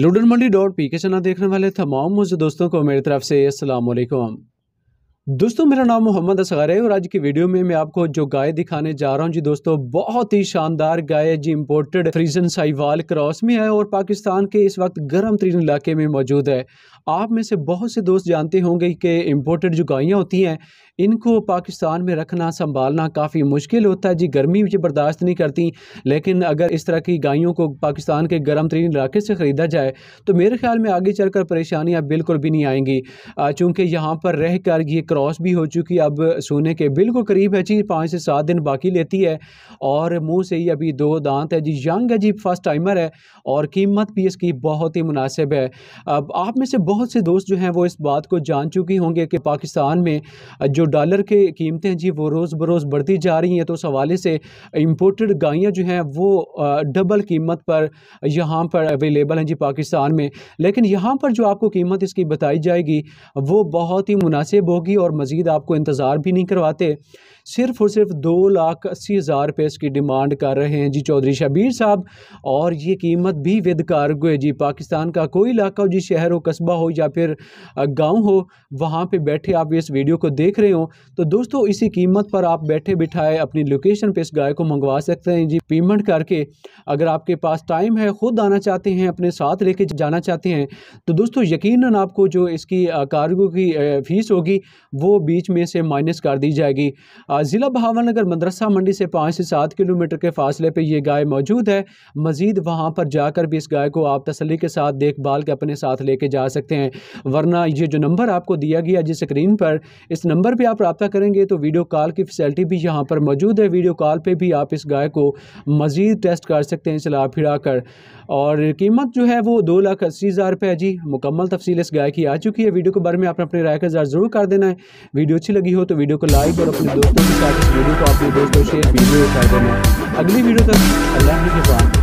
लुडन Mandi dot P K channel देखने वाले तमाम मुझे दोस्तों को मेरी तरफ से असलम दोस्तों मेरा नाम मोहम्मद असगर है और आज की वीडियो में मैं आपको जो गाय दिखाने जा रहा हूं जी दोस्तों बहुत ही शानदार गाय है जी इम्पोर्टेड फ्रीजन साइवाल क्रॉस में है और पाकिस्तान के इस वक्त गर्म तरीन इलाके में मौजूद है आप में से बहुत से दोस्त जानते होंगे कि इम्पोर्टेड जो गायें होती हैं इनको पाकिस्तान में रखना संभालना काफ़ी मुश्किल होता है जी गर्मी मुझे बर्दाश्त नहीं करती लेकिन अगर इस तरह की गायों को पाकिस्तान के गर्म तरीन इलाके से ख़रीदा जाए तो मेरे ख्याल में आगे कर परेशानियाँ बिल्कुल भी नहीं आएंगी चूँकि यहाँ पर रह कर ये क्रॉस भी हो चुकी अब सोने के बिल्कुल करीब है जी पाँच से सात दिन बाकी लेती है और मुंह से ही अभी दो दांत है जी यंग है जी फर्स्ट टाइमर है और कीमत भी इसकी बहुत ही मुनासिब है अब आप में से बहुत से दोस्त जो हैं वो इस बात को जान चुके होंगे कि पाकिस्तान में जो डॉलर के कीमतें हैं जी वो रोज़ बरोज़ बढ़ती जा रही हैं तो उस हवाले से इम्पोर्टेड गायें जो हैं वो डबल कीमत पर यहाँ पर अवेलेबल हैं जी पाकिस्तान में लेकिन यहाँ पर जो आपको कीमत इसकी बताई जाएगी वो बहुत ही मुनासिब होगी और और मज़ीद आपको इंतज़ार भी नहीं करवाते सिर्फ़ और सिर्फ दो लाख अस्सी हज़ार रुपये इसकी डिमांड कर रहे हैं जी चौधरी शबीर साहब और ये कीमत भी विद कारगो है जी पाकिस्तान का कोई इलाका हो जी शहर हो कस्बा हो या फिर गाँव हो वहाँ पर बैठे आप इस वीडियो को देख रहे हो तो दोस्तों इसी कीमत पर आप बैठे बिठाए अपनी लोकेशन पर इस गाय को मंगवा सकते हैं जी पेमेंट करके अगर आपके पास टाइम है ख़ुद आना चाहते हैं अपने साथ लेके जाना चाहते हैं तो दोस्तों यकीनन आपको जो इसकी कार्गो की फ़ीस होगी वो बीच में से माइनस कर दी जाएगी ज़िला बहावलनगर मदरसा मंडी से पाँच से सात किलोमीटर के फासले पर यह गाय मौजूद है मज़ीद वहाँ पर जाकर भी इस गाय को आप तसली के साथ देखभाल के अपने साथ लेके जा सकते हैं वरना ये जो नंबर आपको दिया गया जिस स्क्रीन पर इस नंबर पर आप रब्ता करेंगे तो वीडियो कॉल की फैसिलिटी भी यहाँ पर मौजूद है वीडियो कॉल पर भी आप इस गाय को मज़ीद टेस्ट कर सकते हैं चला फिरा कर और कीमत जो है वो दो लाख अस्सी हज़ार रुपये जी मुकम्मल तफसील इस गाय की आ चुकी है वीडियो के बारे में आपने अपने राय का इजाज़ ज़रूर कर देना है वीडियो अच्छी लगी हो तो वीडियो को लाइक और अपने दोस्तों के साथ इस वीडियो को अपने दोस्तों से वीडियो कर देना अगली वीडियो तक अल्लाह के बाद